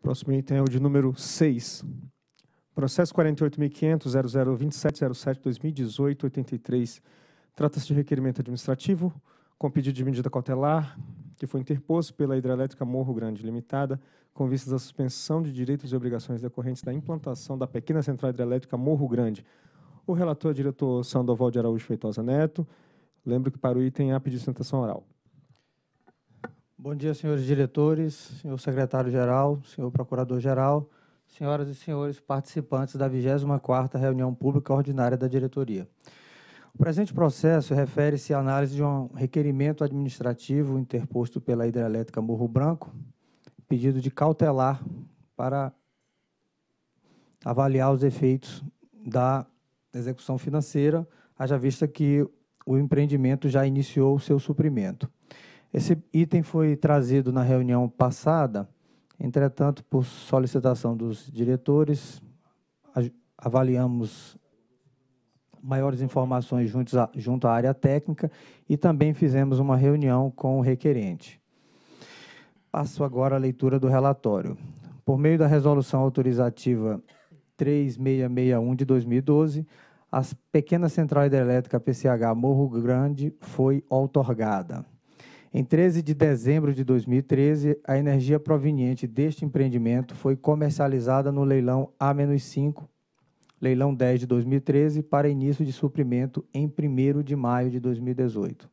Próximo item é o de número 6. Processo 48.500.0027.07.2018.83. Trata-se de requerimento administrativo com pedido de medida cautelar que foi interposto pela Hidrelétrica Morro Grande Limitada com vistas à suspensão de direitos e obrigações decorrentes da implantação da pequena central hidrelétrica Morro Grande. O relator é o diretor Sandoval de Araújo Feitosa Neto. Lembro que para o item há pedido de sustentação oral. Bom dia, senhores diretores, senhor secretário-geral, senhor procurador-geral, senhoras e senhores participantes da 24ª Reunião Pública Ordinária da Diretoria. O presente processo refere-se à análise de um requerimento administrativo interposto pela Hidrelétrica Morro Branco, pedido de cautelar para avaliar os efeitos da execução financeira, haja vista que o empreendimento já iniciou o seu suprimento. Esse item foi trazido na reunião passada, entretanto, por solicitação dos diretores, avaliamos maiores informações junto à área técnica e também fizemos uma reunião com o requerente. Passo agora a leitura do relatório. Por meio da resolução autorizativa 3661 de 2012, a pequena central hidrelétrica PCH Morro Grande foi outorgada. Em 13 de dezembro de 2013, a energia proveniente deste empreendimento foi comercializada no leilão A-5, leilão 10 de 2013, para início de suprimento em 1 de maio de 2018.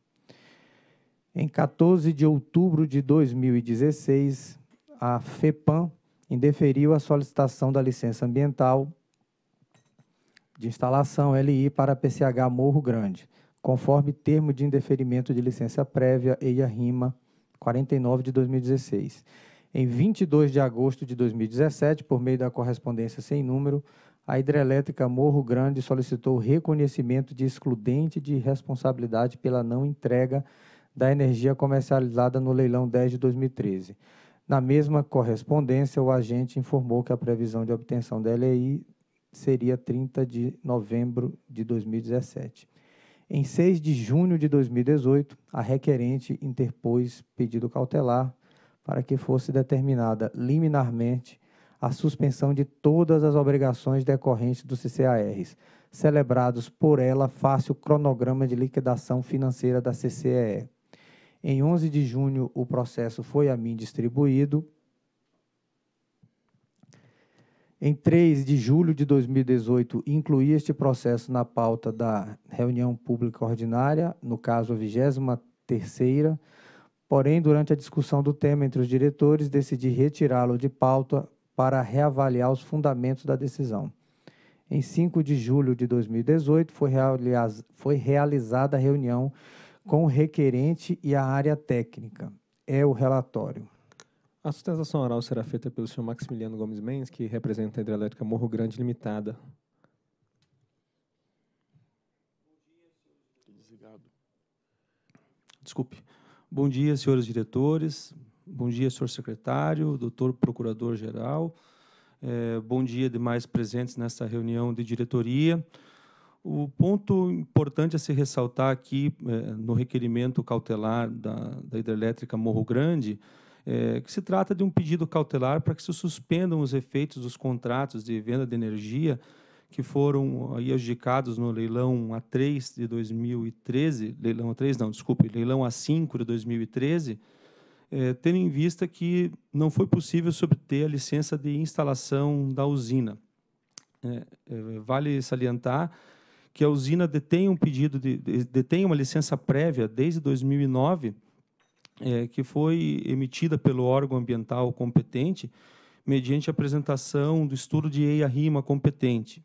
Em 14 de outubro de 2016, a FEPAM indeferiu a solicitação da licença ambiental de instalação LI para a PCH Morro Grande conforme termo de indeferimento de licença prévia EIA RIMA 49 de 2016. Em 22 de agosto de 2017, por meio da correspondência sem número, a hidrelétrica Morro Grande solicitou reconhecimento de excludente de responsabilidade pela não entrega da energia comercializada no leilão 10 de 2013. Na mesma correspondência, o agente informou que a previsão de obtenção da LEI seria 30 de novembro de 2017. Em 6 de junho de 2018, a requerente interpôs pedido cautelar para que fosse determinada liminarmente a suspensão de todas as obrigações decorrentes dos CCARs, celebrados por ela face o cronograma de liquidação financeira da CCE. Em 11 de junho, o processo foi a mim distribuído em 3 de julho de 2018, incluí este processo na pauta da reunião pública ordinária, no caso a 23 porém, durante a discussão do tema entre os diretores, decidi retirá-lo de pauta para reavaliar os fundamentos da decisão. Em 5 de julho de 2018, foi, realiz foi realizada a reunião com o requerente e a área técnica. É o relatório. A sustentação oral será feita pelo senhor Maximiliano Gomes Mendes, que representa a Hidrelétrica Morro Grande Limitada. Desculpe. Bom dia, senhores diretores. Bom dia, senhor secretário, doutor procurador-geral. É, bom dia, demais presentes nesta reunião de diretoria. O ponto importante a se ressaltar aqui é, no requerimento cautelar da, da hidrelétrica Morro Grande é é, que se trata de um pedido cautelar para que se suspendam os efeitos dos contratos de venda de energia que foram ah, aí adjudicados no leilão A3 de 2013, leilão A3 não, desculpe, leilão A5 de 2013, é, tendo em vista que não foi possível obter a licença de instalação da usina. É, é, vale salientar que a usina detém um pedido de, de, detém uma licença prévia desde 2009 é, que foi emitida pelo órgão ambiental competente mediante apresentação do estudo de EIA-RIMA competente,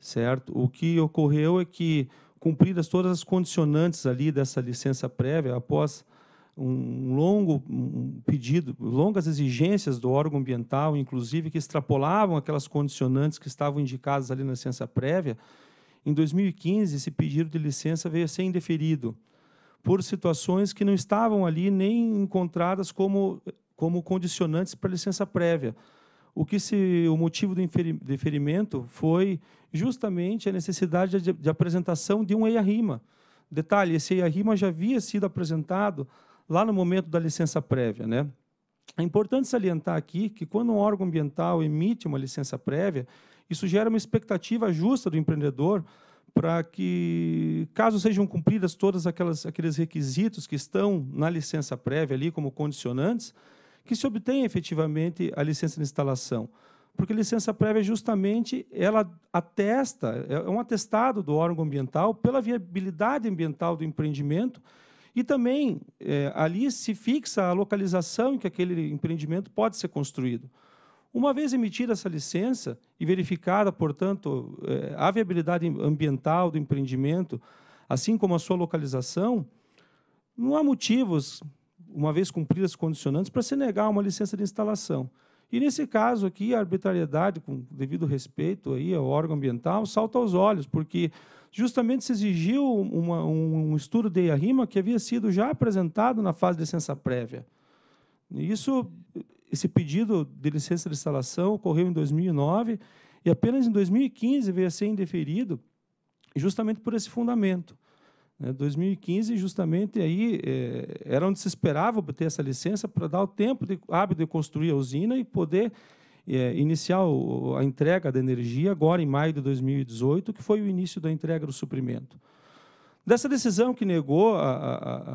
certo? O que ocorreu é que, cumpridas todas as condicionantes ali dessa licença prévia, após um longo pedido, longas exigências do órgão ambiental, inclusive que extrapolavam aquelas condicionantes que estavam indicadas ali na licença prévia, em 2015 esse pedido de licença veio a ser indeferido por situações que não estavam ali nem encontradas como, como condicionantes para licença prévia. O que se o motivo do inferimento foi justamente a necessidade de, de apresentação de um EIA-RIMA. Detalhe, esse EIA-RIMA já havia sido apresentado lá no momento da licença prévia, né? É importante salientar aqui que quando um órgão ambiental emite uma licença prévia, isso gera uma expectativa justa do empreendedor para que, caso sejam cumpridas todas aquelas aqueles requisitos que estão na licença prévia ali como condicionantes, que se obtenha efetivamente a licença de instalação. Porque a licença prévia justamente ela atesta, é, é um atestado do órgão ambiental pela viabilidade ambiental do empreendimento e também é, ali se fixa a localização em que aquele empreendimento pode ser construído. Uma vez emitida essa licença e verificada, portanto, eh, a viabilidade ambiental do empreendimento, assim como a sua localização, não há motivos, uma vez cumpridas as condicionantes, para se negar uma licença de instalação. E nesse caso aqui, a arbitrariedade, com devido respeito aí ao órgão ambiental, salta aos olhos, porque justamente se exigiu uma, um, estudo de EIA-RIMA que havia sido já apresentado na fase de licença prévia. Isso esse pedido de licença de instalação ocorreu em 2009 e apenas em 2015 veio a ser indeferido, justamente por esse fundamento. 2015, né? justamente aí, eh, era onde se esperava obter essa licença para dar o tempo de, de construir a usina e poder é, iniciar a entrega da energia, agora em maio de 2018, que foi o início da entrega do suprimento. Dessa decisão que negou a,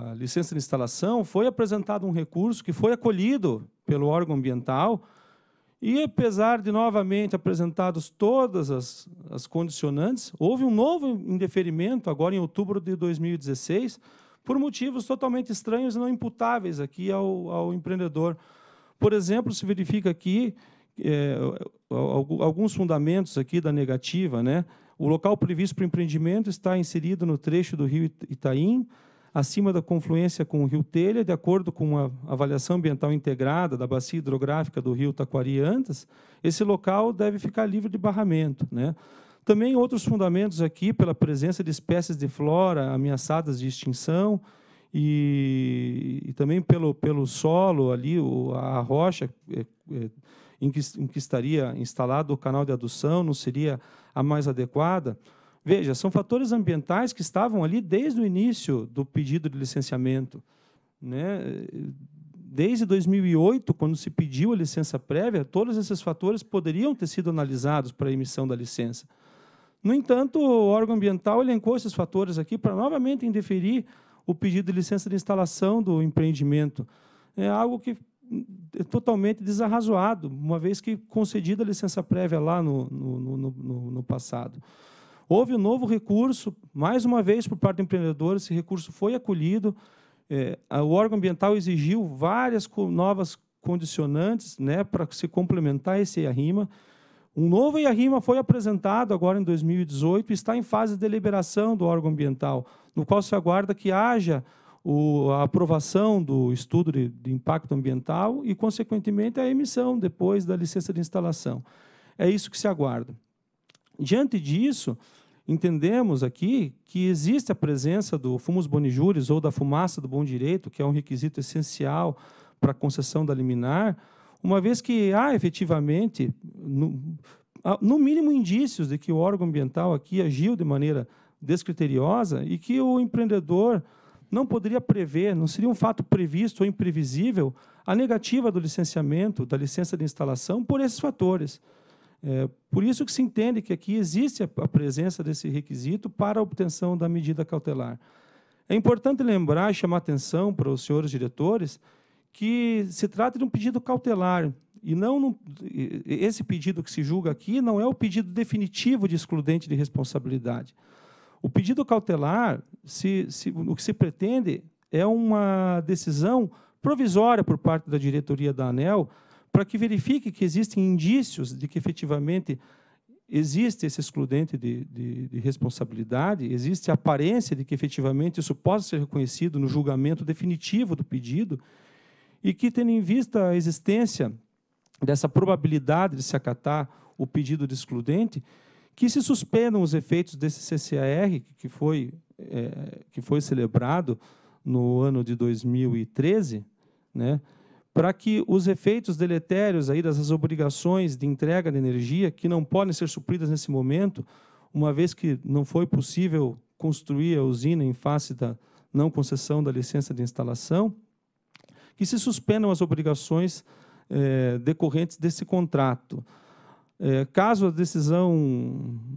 a, a, licença de instalação, foi apresentado um recurso que foi acolhido pelo órgão ambiental e, apesar de novamente apresentados todas as, as condicionantes, houve um novo indeferimento, agora em outubro de 2016, por motivos totalmente estranhos e não imputáveis aqui ao, ao empreendedor. Por exemplo, se verifica aqui é, alguns fundamentos aqui da negativa, né? O local previsto para o empreendimento está inserido no trecho do rio Itaim, acima da confluência com o rio Telha, de acordo com a avaliação ambiental integrada da bacia hidrográfica do rio Taquari Antas, esse local deve ficar livre de barramento. Né? Também outros fundamentos aqui, pela presença de espécies de flora ameaçadas de extinção, e, e também pelo, pelo solo ali, a rocha é, é, em que, em que estaria instalado o canal de adução não seria a mais adequada. Veja, são fatores ambientais que estavam ali desde o início do pedido de licenciamento. Né? Desde 2008, quando se pediu a licença prévia, todos esses fatores poderiam ter sido analisados para a emissão da licença. No entanto, o órgão ambiental elencou esses fatores aqui para novamente indeferir o pedido de licença de instalação do empreendimento. É algo que é totalmente desarrazoado, uma vez que concedida a licença prévia lá no, no, no, no passado. Houve um novo recurso, mais uma vez, por parte do empreendedor, esse recurso foi acolhido, é, o órgão ambiental exigiu várias co novas condicionantes né, para se complementar esse IARIMA. Um novo IARIMA foi apresentado agora em 2018 e está em fase de deliberação do órgão ambiental, no qual se aguarda que haja o, a aprovação do estudo de, de impacto ambiental e, consequentemente, a emissão depois da licença de instalação. É isso que se aguarda. Diante disso, entendemos aqui que existe a presença do fumus bonijures ou da fumaça do bom direito, que é um requisito essencial para a concessão da liminar, uma vez que há efetivamente, no, no, mínimo, indícios de que o órgão ambiental aqui agiu de maneira descriteriosa e que o empreendedor não poderia prever, não seria um fato previsto ou imprevisível, a negativa do licenciamento, da licença de instalação, por esses fatores. É, por isso que se entende que aqui existe a, presença desse requisito para a obtenção da medida cautelar. É importante lembrar e chamar atenção para os senhores diretores que se trata de um pedido cautelar e não num, esse pedido que se julga aqui não é o pedido definitivo de excludente de responsabilidade. O pedido cautelar, se, se, o que se pretende é uma decisão provisória por parte da diretoria da ANEL para que verifique que existem indícios de que efetivamente existe esse excludente de, de, de, responsabilidade, existe a aparência de que efetivamente isso possa ser reconhecido no julgamento definitivo do pedido e que, tendo em vista a existência dessa probabilidade de se acatar o pedido de excludente, que se suspendam os efeitos desse CCAR, que foi, é, que foi celebrado no ano de 2013, né, para que os efeitos deletérios aí das obrigações de entrega de energia, que não podem ser supridas nesse momento, uma vez que não foi possível construir a usina em face da não concessão da licença de instalação, que se suspendam as obrigações é, decorrentes desse contrato. É, caso a decisão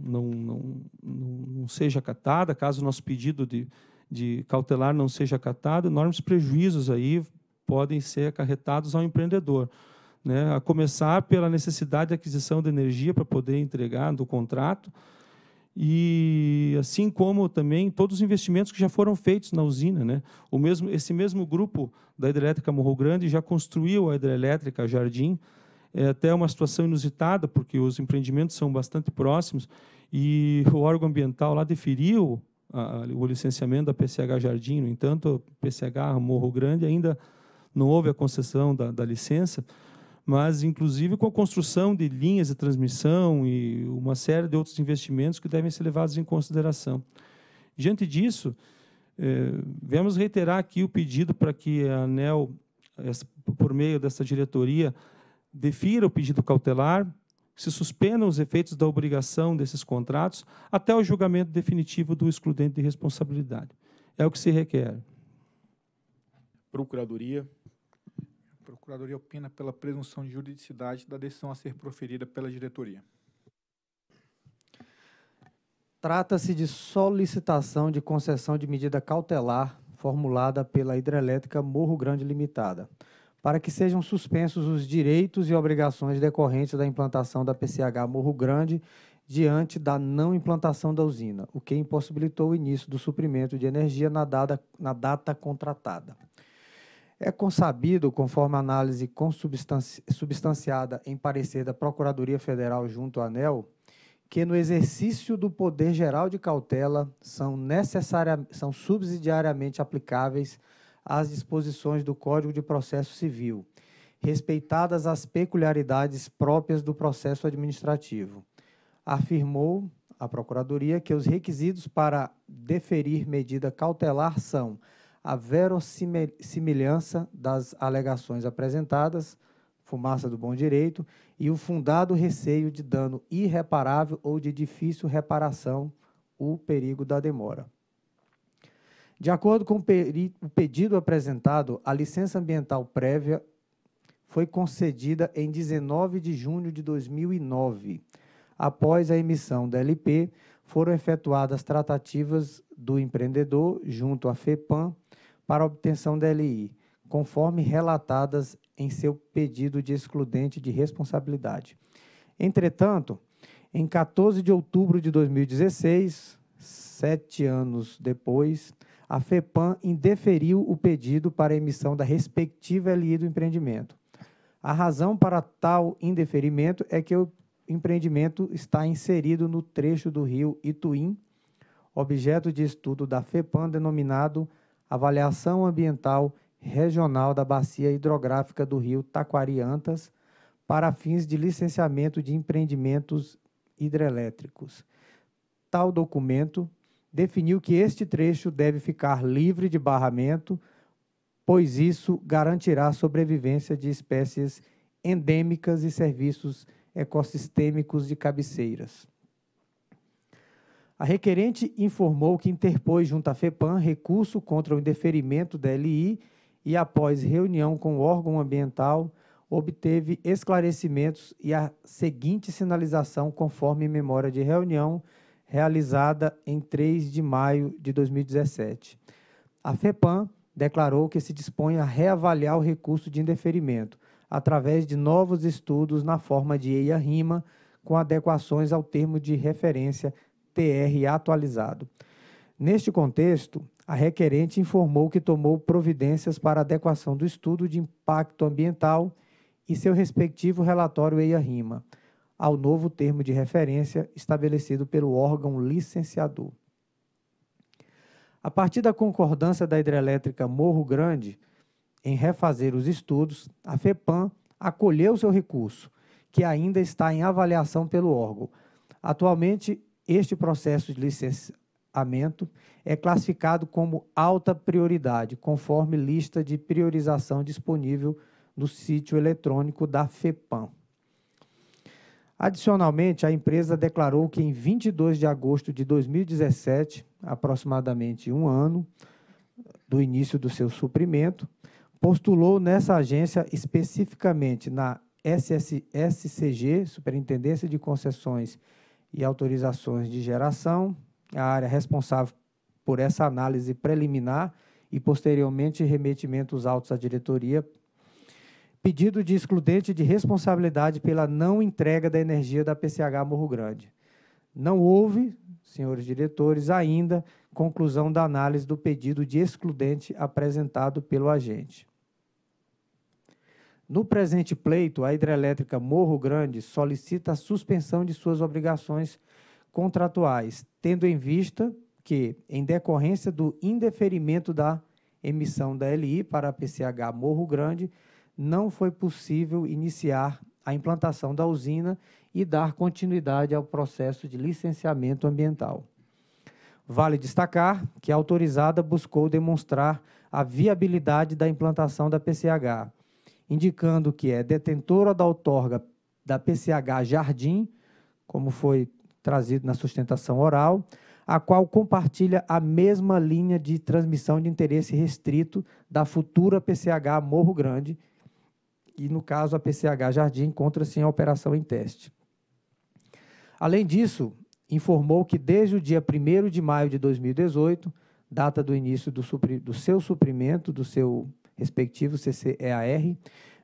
não, não, não, seja acatada, caso o nosso pedido de, de cautelar não seja acatado, enormes prejuízos aí podem ser acarretados ao empreendedor. Né? A começar pela necessidade de aquisição de energia para poder entregar do contrato, e assim como também todos os investimentos que já foram feitos na usina. Né? O mesmo, esse mesmo grupo da Hidrelétrica Morro Grande já construiu a Hidrelétrica Jardim, é até uma situação inusitada, porque os empreendimentos são bastante próximos, e o órgão ambiental lá deferiu a, o licenciamento da PCH Jardim, no entanto, PCH Morro Grande ainda não houve a concessão da, da licença, mas inclusive com a construção de linhas de transmissão e uma série de outros investimentos que devem ser levados em consideração. Diante disso, eh, é, vemos reiterar aqui o pedido para que a ANEL, por meio dessa diretoria, defira o pedido cautelar, se suspendam os efeitos da obrigação desses contratos até o julgamento definitivo do excludente de responsabilidade. É o que se requer. Procuradoria. A Procuradoria opina pela presunção de juridicidade da decisão a ser proferida pela diretoria. Trata-se de solicitação de concessão de medida cautelar formulada pela Hidrelétrica Morro Grande Limitada para que sejam suspensos os direitos e obrigações decorrentes da implantação da PCH Morro Grande diante da não implantação da usina, o que impossibilitou o início do suprimento de energia na, dada, na data contratada. É consabido, conforme análise consubstanci, substanciada em parecer da Procuradoria Federal junto à ANEL, que no exercício do poder geral de cautela são, necessária, são subsidiariamente aplicáveis às disposições do Código de Processo Civil, respeitadas as peculiaridades próprias do processo administrativo. Afirmou a Procuradoria que os requisitos para deferir medida cautelar são a verossimilhança das alegações apresentadas, fumaça do bom direito, e o fundado receio de dano irreparável ou de difícil reparação, o perigo da demora. De acordo com o pedido apresentado, a licença ambiental prévia foi concedida em 19 de junho de 2009. Após a emissão da LP, foram efetuadas tratativas do empreendedor junto à FEPAM para obtenção da LI, conforme relatadas em seu pedido de excludente de responsabilidade. Entretanto, em 14 de outubro de 2016, sete anos depois, a FEPAM indeferiu o pedido para emissão da respectiva LI do empreendimento. A razão para tal indeferimento é que o empreendimento está inserido no trecho do rio Ituim, objeto de estudo da FEPAM denominado Avaliação Ambiental Regional da Bacia Hidrográfica do Rio Taquariantas, para fins de licenciamento de empreendimentos hidrelétricos. Tal documento definiu que este trecho deve ficar livre de barramento, pois isso garantirá a sobrevivência de espécies endêmicas e serviços ecossistêmicos de cabeceiras. A requerente informou que interpôs junto à FEPAM recurso contra o indeferimento da LI e, após reunião com o órgão ambiental, obteve esclarecimentos e a seguinte sinalização conforme memória de reunião realizada em 3 de maio de 2017. A FEPAM declarou que se dispõe a reavaliar o recurso de indeferimento através de novos estudos na forma de EIA-RIMA com adequações ao termo de referência TR atualizado. Neste contexto, a requerente informou que tomou providências para adequação do estudo de impacto ambiental e seu respectivo relatório EIA-RIMA ao novo termo de referência estabelecido pelo órgão licenciador. A partir da concordância da hidrelétrica Morro Grande em refazer os estudos, a FEPAM acolheu seu recurso, que ainda está em avaliação pelo órgão. Atualmente, este processo de licenciamento é classificado como alta prioridade, conforme lista de priorização disponível no sítio eletrônico da FEPAM. Adicionalmente, a empresa declarou que em 22 de agosto de 2017, aproximadamente um ano do início do seu suprimento, postulou nessa agência, especificamente na SS, SCG, Superintendência de Concessões e Autorizações de Geração, a área responsável por essa análise preliminar e, posteriormente, remetimentos autos à diretoria pedido de excludente de responsabilidade pela não entrega da energia da PCH Morro Grande. Não houve, senhores diretores, ainda conclusão da análise do pedido de excludente apresentado pelo agente. No presente pleito, a hidrelétrica Morro Grande solicita a suspensão de suas obrigações contratuais, tendo em vista que, em decorrência do indeferimento da emissão da LI para a PCH Morro Grande, não foi possível iniciar a implantação da usina e dar continuidade ao processo de licenciamento ambiental. Vale destacar que a autorizada buscou demonstrar a viabilidade da implantação da PCH, indicando que é detentora da outorga da PCH Jardim, como foi trazido na sustentação oral, a qual compartilha a mesma linha de transmissão de interesse restrito da futura PCH Morro Grande, e, no caso, a PCH Jardim encontra-se em operação em teste. Além disso, informou que desde o dia 1 de maio de 2018, data do início do, do seu suprimento do seu respectivo CCEAR,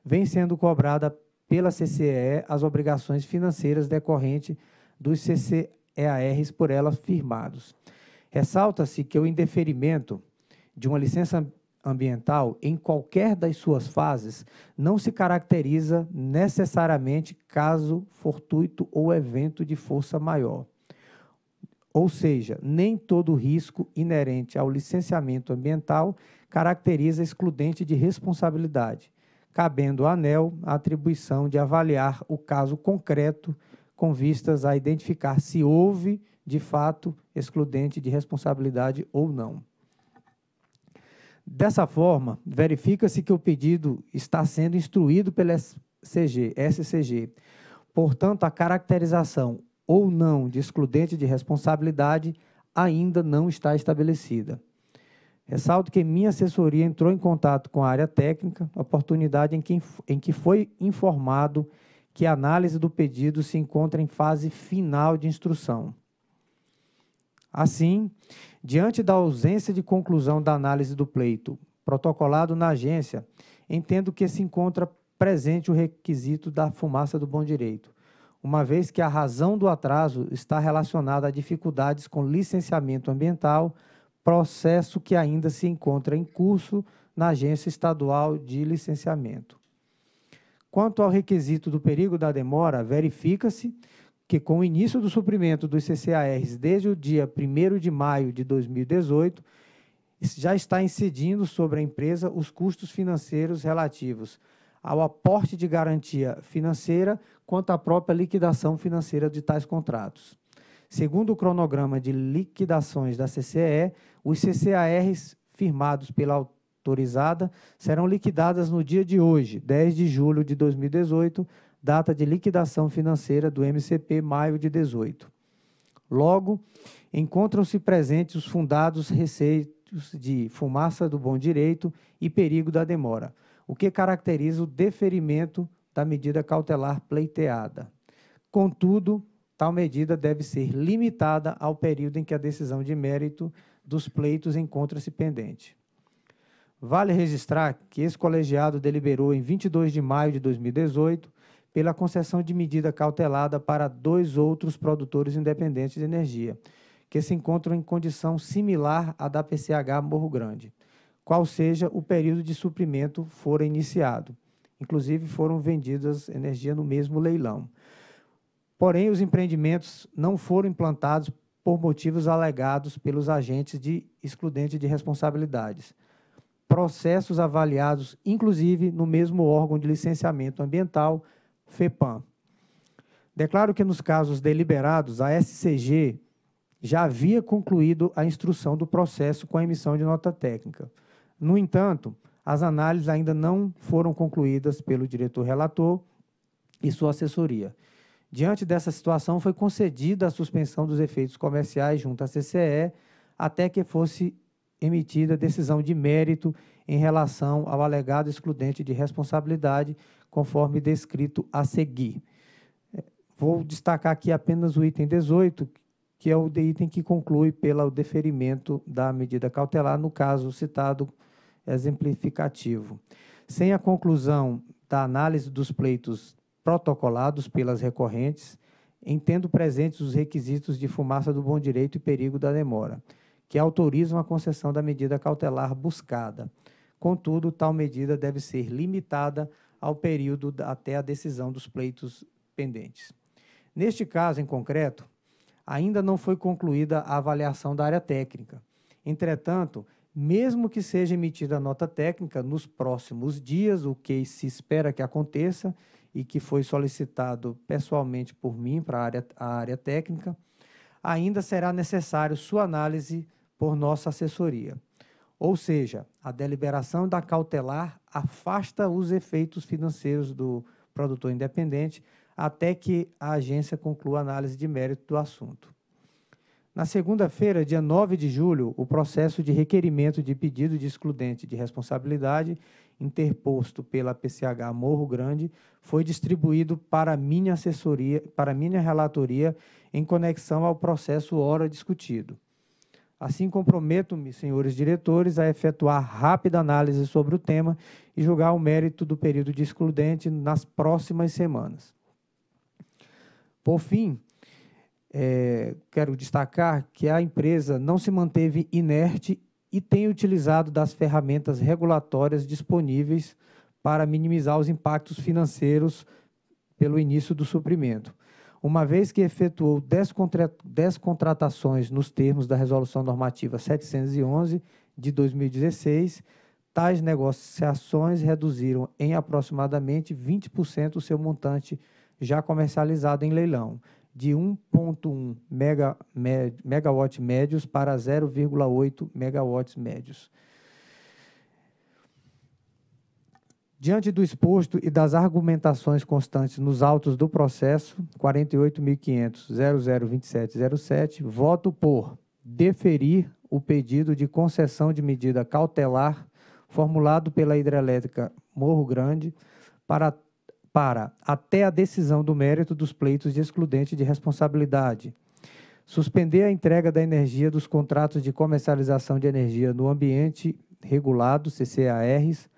vem sendo cobrada pela CCE as obrigações financeiras decorrentes dos CCEARs por ela firmados. Ressalta-se que o indeferimento de uma licença ambiental, em qualquer das suas fases, não se caracteriza necessariamente caso fortuito ou evento de força maior. Ou seja, nem todo risco inerente ao licenciamento ambiental caracteriza excludente de responsabilidade, cabendo à ANEL a atribuição de avaliar o caso concreto com vistas a identificar se houve, de fato, excludente de responsabilidade ou não. Dessa forma, verifica-se que o pedido está sendo instruído pela SCG, SCG. Portanto, a caracterização ou não de excludente de responsabilidade ainda não está estabelecida. Ressalto que minha assessoria entrou em contato com a área técnica, oportunidade em que, em que foi informado que a análise do pedido se encontra em fase final de instrução. Assim, diante da ausência de conclusão da análise do pleito protocolado na agência, entendo que se encontra presente o requisito da fumaça do bom direito, uma vez que a razão do atraso está relacionada a dificuldades com licenciamento ambiental, processo que ainda se encontra em curso na Agência Estadual de Licenciamento. Quanto ao requisito do perigo da demora, verifica-se que, com o início do suprimento dos CCARs desde o dia 1 de maio de 2018, já está incidindo sobre a empresa os custos financeiros relativos ao aporte de garantia financeira quanto à própria liquidação financeira de tais contratos. Segundo o cronograma de liquidações da CCE, os CCARs firmados pela autorizada serão liquidadas no dia de hoje, 10 de julho de 2018, data de liquidação financeira do MCP, maio de 18. Logo, encontram-se presentes os fundados receios de fumaça do bom direito e perigo da demora, o que caracteriza o deferimento da medida cautelar pleiteada. Contudo, tal medida deve ser limitada ao período em que a decisão de mérito dos pleitos encontra-se pendente. Vale registrar que esse colegiado deliberou em 22 de maio de 2018 pela concessão de medida cautelada para dois outros produtores independentes de energia, que se encontram em condição similar à da PCH Morro Grande, qual seja o período de suprimento fora iniciado. Inclusive, foram vendidas energia no mesmo leilão. Porém, os empreendimentos não foram implantados por motivos alegados pelos agentes de excludente de responsabilidades. Processos avaliados, inclusive, no mesmo órgão de licenciamento ambiental, FEPAM. Declaro que nos casos deliberados, a SCG já havia concluído a instrução do processo com a emissão de nota técnica. No entanto, as análises ainda não foram concluídas pelo diretor relator e sua assessoria. Diante dessa situação, foi concedida a suspensão dos efeitos comerciais junto à CCE até que fosse emitida decisão de mérito em relação ao alegado excludente de responsabilidade, conforme descrito a seguir. É, vou destacar aqui apenas o item 18, que é o item que conclui pelo deferimento da medida cautelar, no caso citado exemplificativo. Sem a conclusão da análise dos pleitos protocolados pelas recorrentes, entendo presentes os requisitos de fumaça do bom direito e perigo da demora que autorizam a concessão da medida cautelar buscada. Contudo, tal medida deve ser limitada ao período até a decisão dos pleitos pendentes. Neste caso em concreto, ainda não foi concluída a avaliação da área técnica. Entretanto, mesmo que seja emitida a nota técnica nos próximos dias, o que se espera que aconteça e que foi solicitado pessoalmente por mim para a área, a área técnica, ainda será necessário sua análise por nossa assessoria. Ou seja, a deliberação da cautelar afasta os efeitos financeiros do produtor independente até que a agência conclua a análise de mérito do assunto. Na segunda-feira, dia 9 de julho, o processo de requerimento de pedido de excludente de responsabilidade, interposto pela PCH Morro Grande, foi distribuído para minha assessoria, para minha relatoria em conexão ao processo ora discutido. Assim, comprometo-me, senhores diretores, a efetuar rápida análise sobre o tema e julgar o mérito do período de excludente nas próximas semanas. Por fim, é, quero destacar que a empresa não se manteve inerte e tem utilizado das ferramentas regulatórias disponíveis para minimizar os impactos financeiros pelo início do suprimento uma vez que efetuou 10, contra... 10 contratações nos termos da Resolução Normativa 711 de 2016, tais negociações reduziram em aproximadamente 20% o seu montante já comercializado em leilão, de 1,1 megawatt médios para 0,8 megawatts médios. Diante do exposto e das argumentações constantes nos autos do processo 48.500.002707, voto por deferir o pedido de concessão de medida cautelar formulado pela hidrelétrica Morro Grande para, para até a decisão do mérito dos pleitos de excludente de responsabilidade. Suspender a entrega da energia dos contratos de comercialização de energia no ambiente regulado, CCARs,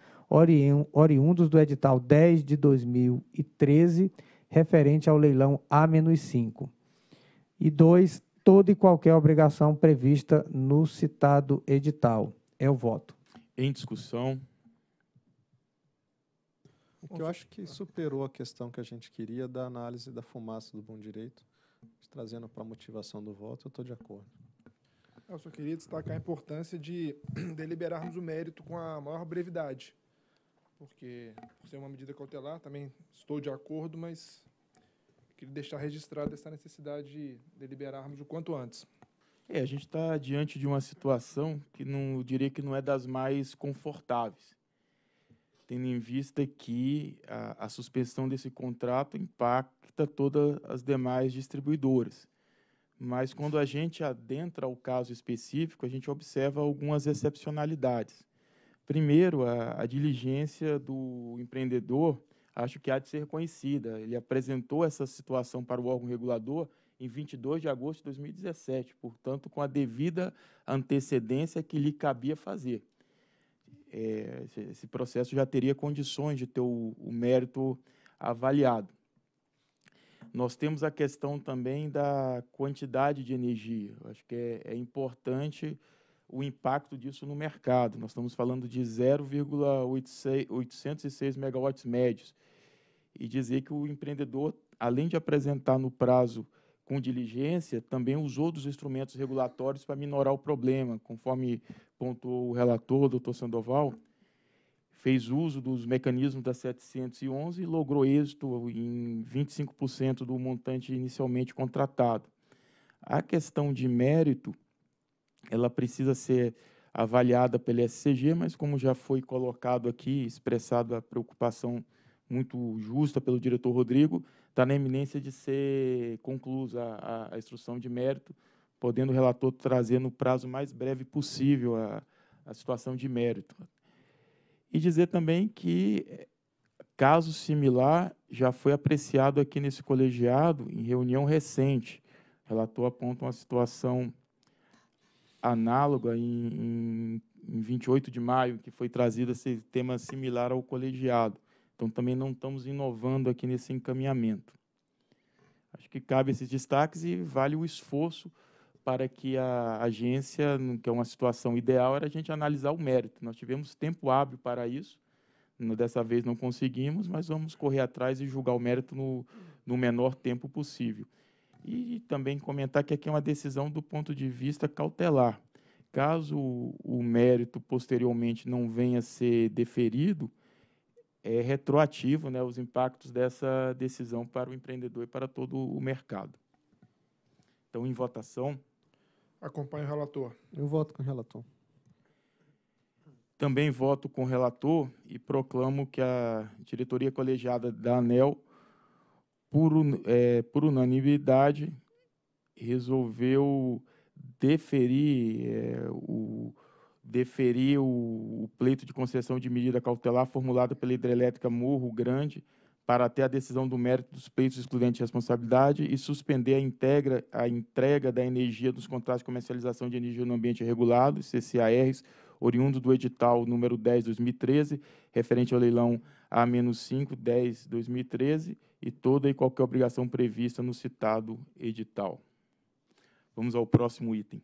oriundos do edital 10 de 2013, referente ao leilão A-5. E dois Toda e qualquer obrigação prevista no citado edital. É o voto. Em discussão. O que eu acho que superou a questão que a gente queria da análise da fumaça do bom direito, trazendo para a motivação do voto, eu estou de acordo. Eu só queria destacar a importância de deliberarmos o mérito com a maior brevidade porque por ser uma medida cautelar, também estou de acordo, mas queria deixar registrada essa necessidade de deliberarmos o quanto antes. É, a gente está diante de uma situação que não diria que não é das mais confortáveis, tendo em vista que a, a suspensão desse contrato impacta todas as demais distribuidoras. Mas quando a gente adentra o caso específico, a gente observa algumas excepcionalidades. Primeiro, a, a diligência do empreendedor acho que há de ser conhecida. Ele apresentou essa situação para o órgão regulador em 22 de agosto de 2017, portanto, com a devida antecedência que lhe cabia fazer. É, esse processo já teria condições de ter o, o, mérito avaliado. Nós temos a questão também da quantidade de energia. acho que é, é importante o impacto disso no mercado. Nós estamos falando de 0,806 megawatts médios. E dizer que o empreendedor, além de apresentar no prazo com diligência, também usou dos instrumentos regulatórios para minorar o problema, conforme pontuou o relator, o doutor Sandoval, fez uso dos mecanismos da 711 e logrou êxito em 25% do montante inicialmente contratado. A questão de mérito, ela precisa ser avaliada pela SCG, mas como já foi colocado aqui, expressado a preocupação muito justa pelo diretor Rodrigo, está na eminência de ser conclusa a, a, instrução de mérito, podendo o relator trazer no prazo mais breve possível a, a situação de mérito. E dizer também que caso similar já foi apreciado aqui nesse colegiado em reunião recente. O relator aponta uma situação análoga em, em, em 28 de maio, que foi trazido esse tema similar ao colegiado. Então, também não estamos inovando aqui nesse encaminhamento. Acho que cabe esses destaques e vale o esforço para que a agência, que é uma situação ideal, era a gente analisar o mérito. Nós tivemos tempo hábil para isso, dessa vez não conseguimos, mas vamos correr atrás e julgar o mérito no, no menor tempo possível. E também comentar que aqui é uma decisão do ponto de vista cautelar. Caso o mérito posteriormente não venha a ser deferido, é retroativo né, os impactos dessa decisão para o empreendedor e para todo o mercado. Então, em votação. Acompanho o relator. Eu voto com o relator. Também voto com o relator e proclamo que a diretoria colegiada da ANEL por, é, por unanimidade, resolveu deferir, é, o, deferir o, o, pleito de concessão de medida cautelar formulado pela hidrelétrica Morro Grande para até a decisão do mérito dos pleitos excludentes de responsabilidade e suspender a, integra, a entrega da energia dos contratos de comercialização de energia no ambiente regulado, CCARs, oriundo do edital número 10-2013, referente ao leilão A-5-10-2013, e toda e qualquer obrigação prevista no citado edital. Vamos ao próximo item.